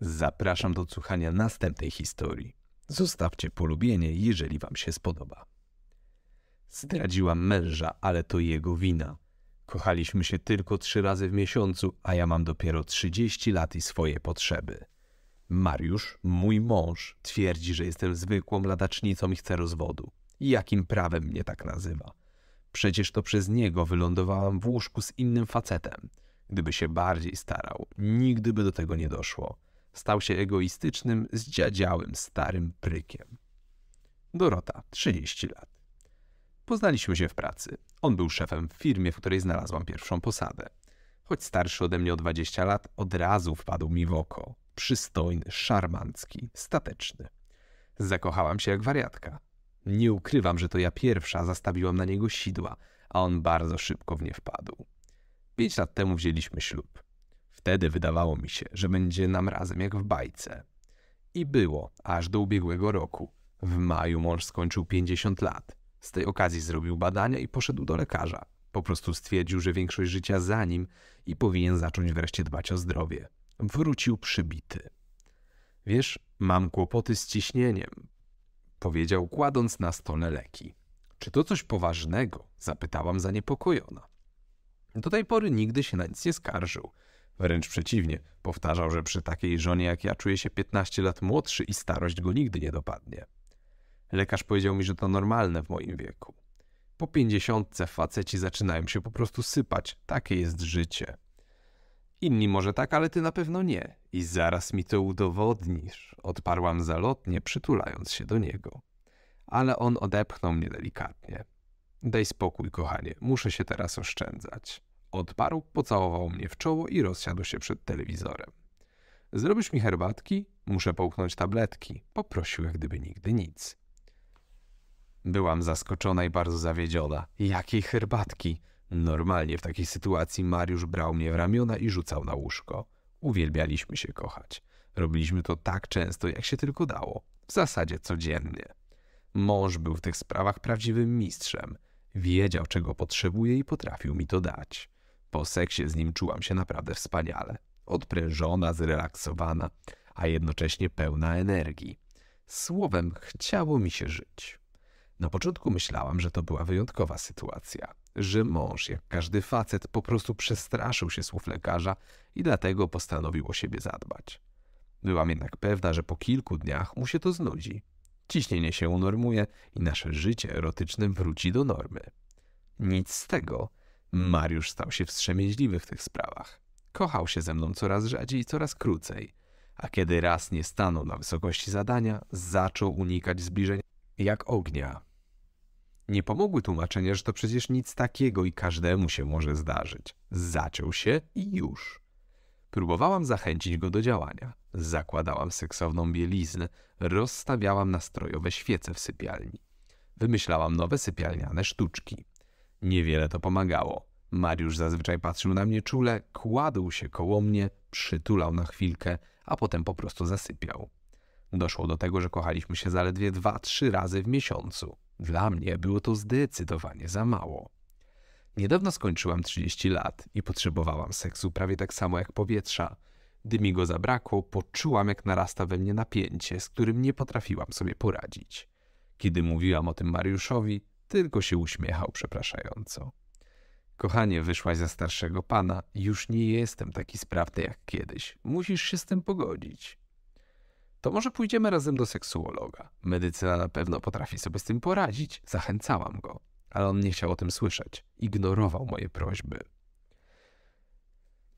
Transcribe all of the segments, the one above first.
Zapraszam do słuchania następnej historii. Zostawcie polubienie, jeżeli Wam się spodoba. Zdradziłam męża, ale to jego wina. Kochaliśmy się tylko trzy razy w miesiącu, a ja mam dopiero 30 lat i swoje potrzeby. Mariusz, mój mąż, twierdzi, że jestem zwykłą ladacznicą i chce rozwodu. Jakim prawem mnie tak nazywa? Przecież to przez niego wylądowałam w łóżku z innym facetem. Gdyby się bardziej starał, nigdy by do tego nie doszło. Stał się egoistycznym, zdziadziałym, starym prykiem. Dorota, 30 lat. Poznaliśmy się w pracy. On był szefem w firmie, w której znalazłam pierwszą posadę. Choć starszy ode mnie o 20 lat, od razu wpadł mi w oko. Przystojny, szarmancki, stateczny. Zakochałam się jak wariatka. Nie ukrywam, że to ja pierwsza zastawiłam na niego sidła, a on bardzo szybko w nie wpadł. Pięć lat temu wzięliśmy ślub. Wtedy wydawało mi się, że będzie nam razem jak w bajce. I było, aż do ubiegłego roku. W maju mąż skończył 50 lat. Z tej okazji zrobił badania i poszedł do lekarza. Po prostu stwierdził, że większość życia za nim i powinien zacząć wreszcie dbać o zdrowie. Wrócił przybity. Wiesz, mam kłopoty z ciśnieniem, powiedział, kładąc na stole leki. Czy to coś poważnego? zapytałam zaniepokojona. Do tej pory nigdy się na nic nie skarżył. Wręcz przeciwnie, powtarzał, że przy takiej żonie jak ja czuje się 15 lat młodszy i starość go nigdy nie dopadnie. Lekarz powiedział mi, że to normalne w moim wieku. Po pięćdziesiątce faceci zaczynają się po prostu sypać, takie jest życie. Inni może tak, ale ty na pewno nie. I zaraz mi to udowodnisz, odparłam zalotnie, przytulając się do niego. Ale on odepchnął mnie delikatnie. Daj spokój, kochanie, muszę się teraz oszczędzać. Odparł, pocałował mnie w czoło i rozsiadł się przed telewizorem. Zrobisz mi herbatki? Muszę połknąć tabletki. Poprosił jak gdyby nigdy nic. Byłam zaskoczona i bardzo zawiedziona. Jakiej herbatki? Normalnie w takiej sytuacji Mariusz brał mnie w ramiona i rzucał na łóżko. Uwielbialiśmy się kochać. Robiliśmy to tak często, jak się tylko dało. W zasadzie codziennie. Mąż był w tych sprawach prawdziwym mistrzem. Wiedział, czego potrzebuje i potrafił mi to dać. Po seksie z nim czułam się naprawdę wspaniale. Odprężona, zrelaksowana, a jednocześnie pełna energii. Słowem, chciało mi się żyć. Na początku myślałam, że to była wyjątkowa sytuacja, że mąż, jak każdy facet, po prostu przestraszył się słów lekarza i dlatego postanowił o siebie zadbać. Byłam jednak pewna, że po kilku dniach mu się to znudzi. Ciśnienie się unormuje i nasze życie erotyczne wróci do normy. Nic z tego. Mariusz stał się wstrzemięźliwy w tych sprawach. Kochał się ze mną coraz rzadziej i coraz krócej, a kiedy raz nie stanął na wysokości zadania, zaczął unikać zbliżeń jak ognia. Nie pomogły tłumaczenia, że to przecież nic takiego i każdemu się może zdarzyć. Zaciął się i już. Próbowałam zachęcić go do działania. Zakładałam seksowną bieliznę, rozstawiałam nastrojowe świece w sypialni. Wymyślałam nowe sypialniane sztuczki. Niewiele to pomagało. Mariusz zazwyczaj patrzył na mnie czule, kładł się koło mnie, przytulał na chwilkę, a potem po prostu zasypiał. Doszło do tego, że kochaliśmy się zaledwie dwa, trzy razy w miesiącu. Dla mnie było to zdecydowanie za mało. Niedawno skończyłam 30 lat i potrzebowałam seksu prawie tak samo jak powietrza. Gdy mi go zabrakło, poczułam, jak narasta we mnie napięcie, z którym nie potrafiłam sobie poradzić. Kiedy mówiłam o tym Mariuszowi, tylko się uśmiechał przepraszająco. Kochanie, wyszłaś za starszego pana. Już nie jestem taki sprawny jak kiedyś. Musisz się z tym pogodzić. To może pójdziemy razem do seksuologa. Medycyna na pewno potrafi sobie z tym poradzić. Zachęcałam go, ale on nie chciał o tym słyszeć. Ignorował moje prośby.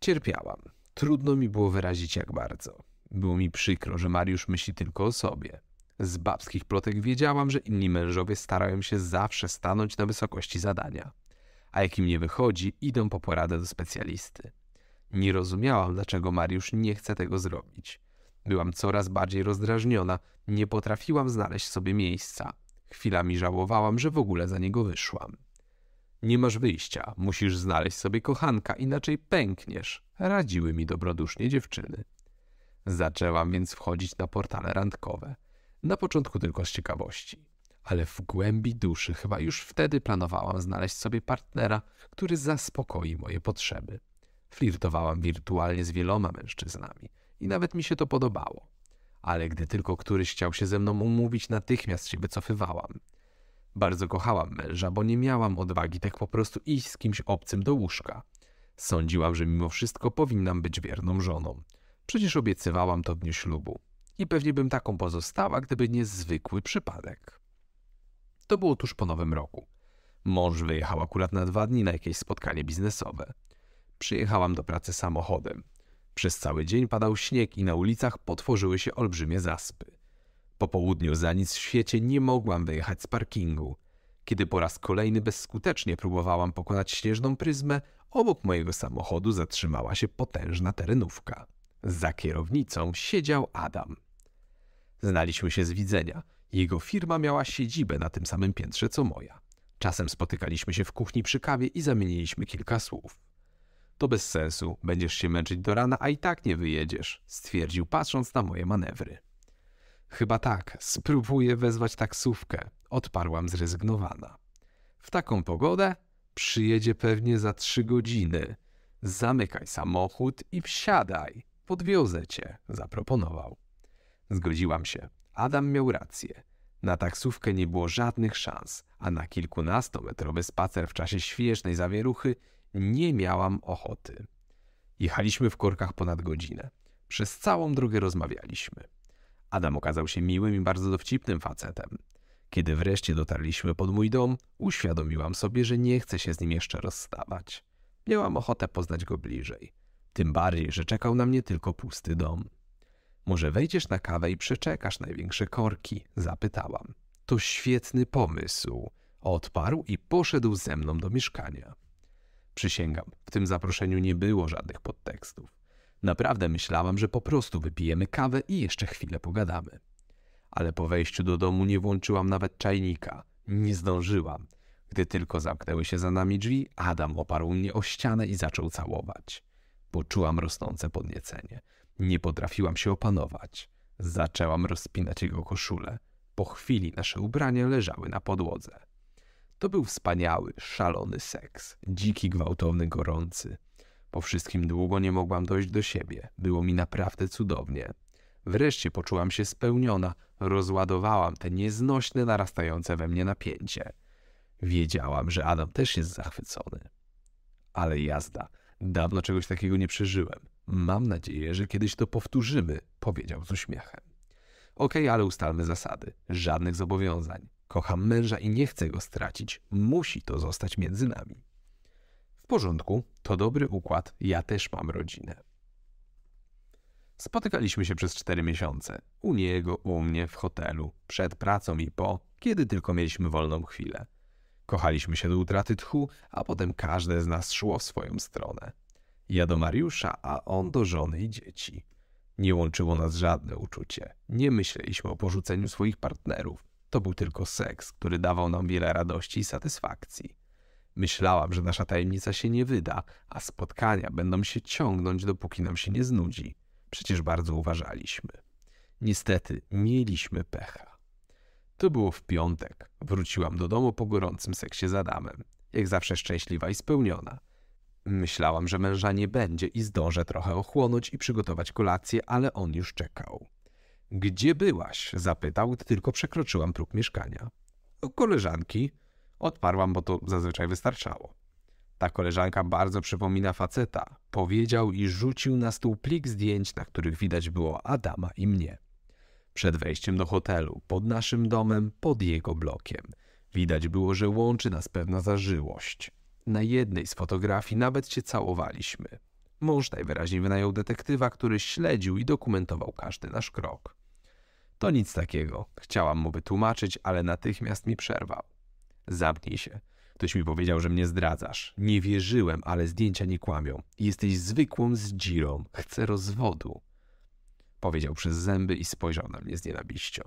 Cierpiałam. Trudno mi było wyrazić jak bardzo. Było mi przykro, że Mariusz myśli tylko o sobie. Z babskich plotek wiedziałam, że inni mężowie starają się zawsze stanąć na wysokości zadania. A jak im nie wychodzi, idą po poradę do specjalisty. Nie rozumiałam, dlaczego Mariusz nie chce tego zrobić. Byłam coraz bardziej rozdrażniona, nie potrafiłam znaleźć sobie miejsca. Chwilami żałowałam, że w ogóle za niego wyszłam. Nie masz wyjścia, musisz znaleźć sobie kochanka, inaczej pękniesz, radziły mi dobrodusznie dziewczyny. Zaczęłam więc wchodzić na portale randkowe. Na początku tylko z ciekawości, ale w głębi duszy chyba już wtedy planowałam znaleźć sobie partnera, który zaspokoi moje potrzeby. Flirtowałam wirtualnie z wieloma mężczyznami i nawet mi się to podobało. Ale gdy tylko któryś chciał się ze mną umówić, natychmiast się wycofywałam. Bardzo kochałam męża, bo nie miałam odwagi tak po prostu iść z kimś obcym do łóżka. Sądziłam, że mimo wszystko powinnam być wierną żoną. Przecież obiecywałam to w dniu ślubu i pewnie bym taką pozostała, gdyby nie zwykły przypadek. To było tuż po nowym roku. Mąż wyjechał akurat na dwa dni na jakieś spotkanie biznesowe. Przyjechałam do pracy samochodem. Przez cały dzień padał śnieg i na ulicach potworzyły się olbrzymie zaspy. Po południu za nic w świecie nie mogłam wyjechać z parkingu. Kiedy po raz kolejny bezskutecznie próbowałam pokonać śnieżną pryzmę, obok mojego samochodu zatrzymała się potężna terenówka. Za kierownicą siedział Adam. Znaliśmy się z widzenia. Jego firma miała siedzibę na tym samym piętrze co moja. Czasem spotykaliśmy się w kuchni przy kawie i zamieniliśmy kilka słów. To bez sensu, będziesz się męczyć do rana, a i tak nie wyjedziesz, stwierdził patrząc na moje manewry. Chyba tak, spróbuję wezwać taksówkę, odparłam zrezygnowana. W taką pogodę przyjedzie pewnie za trzy godziny. Zamykaj samochód i wsiadaj, podwiozę cię, zaproponował. Zgodziłam się. Adam miał rację. Na taksówkę nie było żadnych szans, a na kilkunastometrowy spacer w czasie świeżnej zawieruchy nie miałam ochoty. Jechaliśmy w korkach ponad godzinę. Przez całą drogę rozmawialiśmy. Adam okazał się miłym i bardzo dowcipnym facetem. Kiedy wreszcie dotarliśmy pod mój dom, uświadomiłam sobie, że nie chcę się z nim jeszcze rozstawać. Miałam ochotę poznać go bliżej. Tym bardziej, że czekał na mnie tylko pusty dom. Może wejdziesz na kawę i przeczekasz największe korki? Zapytałam. To świetny pomysł. Odparł i poszedł ze mną do mieszkania. Przysięgam, w tym zaproszeniu nie było żadnych podtekstów. Naprawdę myślałam, że po prostu wypijemy kawę i jeszcze chwilę pogadamy. Ale po wejściu do domu nie włączyłam nawet czajnika. Nie zdążyłam. Gdy tylko zamknęły się za nami drzwi, Adam oparł mnie o ścianę i zaczął całować. Poczułam rosnące podniecenie. Nie potrafiłam się opanować. Zaczęłam rozpinać jego koszulę. Po chwili nasze ubrania leżały na podłodze. To był wspaniały, szalony seks, dziki, gwałtowny, gorący. Po wszystkim długo nie mogłam dojść do siebie. Było mi naprawdę cudownie. Wreszcie poczułam się spełniona, rozładowałam te nieznośne, narastające we mnie napięcie. Wiedziałam, że Adam też jest zachwycony. Ale jazda, dawno czegoś takiego nie przeżyłem. Mam nadzieję, że kiedyś to powtórzymy, powiedział z uśmiechem. Okej, okay, ale ustalmy zasady. Żadnych zobowiązań. Kocham męża i nie chcę go stracić. Musi to zostać między nami. W porządku, to dobry układ. Ja też mam rodzinę. Spotykaliśmy się przez cztery miesiące. U niego, u mnie, w hotelu, przed pracą i po, kiedy tylko mieliśmy wolną chwilę. Kochaliśmy się do utraty tchu, a potem każde z nas szło w swoją stronę. Ja do Mariusza, a on do żony i dzieci. Nie łączyło nas żadne uczucie. Nie myśleliśmy o porzuceniu swoich partnerów. To był tylko seks, który dawał nam wiele radości i satysfakcji. Myślałam, że nasza tajemnica się nie wyda, a spotkania będą się ciągnąć, dopóki nam się nie znudzi. Przecież bardzo uważaliśmy. Niestety, mieliśmy pecha. To było w piątek. Wróciłam do domu po gorącym seksie z Adamem. Jak zawsze szczęśliwa i spełniona. Myślałam, że męża nie będzie i zdążę trochę ochłonąć i przygotować kolację, ale on już czekał. Gdzie byłaś? zapytał, gdy tylko przekroczyłam próg mieszkania. Koleżanki. Odparłam, bo to zazwyczaj wystarczało. Ta koleżanka bardzo przypomina faceta. Powiedział i rzucił na stół plik zdjęć, na których widać było Adama i mnie. Przed wejściem do hotelu, pod naszym domem, pod jego blokiem. Widać było, że łączy nas pewna zażyłość. Na jednej z fotografii nawet się całowaliśmy. Mąż najwyraźniej wynajął detektywa, który śledził i dokumentował każdy nasz krok. To nic takiego. Chciałam mu wytłumaczyć, ale natychmiast mi przerwał. Zamknij się. Ktoś mi powiedział, że mnie zdradzasz. Nie wierzyłem, ale zdjęcia nie kłamią. Jesteś zwykłą zdzirą. Chcę rozwodu. Powiedział przez zęby i spojrzał na mnie z nienawiścią.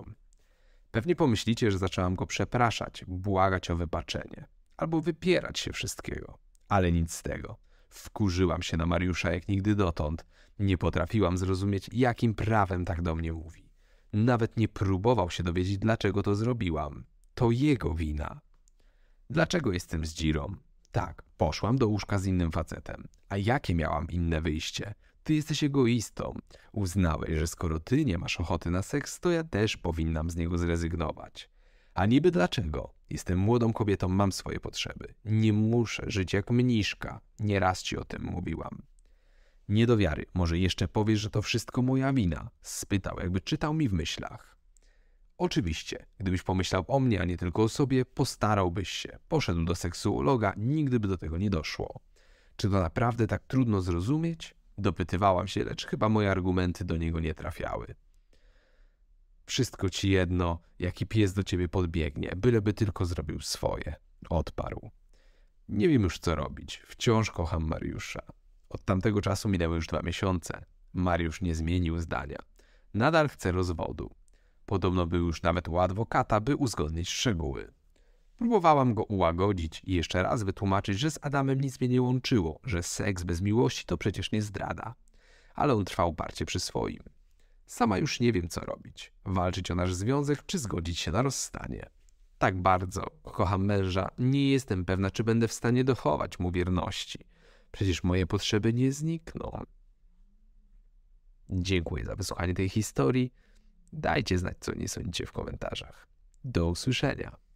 Pewnie pomyślicie, że zaczęłam go przepraszać, błagać o wybaczenie albo wypierać się wszystkiego. Ale nic z tego. Wkurzyłam się na Mariusza jak nigdy dotąd. Nie potrafiłam zrozumieć, jakim prawem tak do mnie mówi. Nawet nie próbował się dowiedzieć, dlaczego to zrobiłam. To jego wina. Dlaczego jestem z Dzirą? Tak, poszłam do łóżka z innym facetem. A jakie miałam inne wyjście? Ty jesteś egoistą. Uznałeś, że skoro ty nie masz ochoty na seks, to ja też powinnam z niego zrezygnować. A niby dlaczego? Jestem młodą kobietą, mam swoje potrzeby. Nie muszę żyć jak mniszka. Nieraz ci o tym mówiłam. Nie do wiary. Może jeszcze powiesz, że to wszystko moja wina? Spytał, jakby czytał mi w myślach. Oczywiście, gdybyś pomyślał o mnie, a nie tylko o sobie, postarałbyś się. Poszedł do seksuologa, nigdy by do tego nie doszło. Czy to naprawdę tak trudno zrozumieć? Dopytywałam się, lecz chyba moje argumenty do niego nie trafiały. Wszystko ci jedno, jaki pies do ciebie podbiegnie, byleby tylko zrobił swoje. Odparł. Nie wiem już co robić. Wciąż kocham Mariusza. Od tamtego czasu minęły już dwa miesiące. Mariusz nie zmienił zdania. Nadal chce rozwodu. Podobno był już nawet u adwokata, by uzgodnić szczegóły. Próbowałam go ułagodzić i jeszcze raz wytłumaczyć, że z Adamem nic mnie nie łączyło, że seks bez miłości to przecież nie zdrada. Ale on trwał bardziej przy swoim. Sama już nie wiem, co robić. Walczyć o nasz związek, czy zgodzić się na rozstanie. Tak bardzo kocham męża, nie jestem pewna, czy będę w stanie dochować mu wierności. Przecież moje potrzeby nie znikną. Dziękuję za wysłuchanie tej historii. Dajcie znać, co nie sądzicie w komentarzach. Do usłyszenia.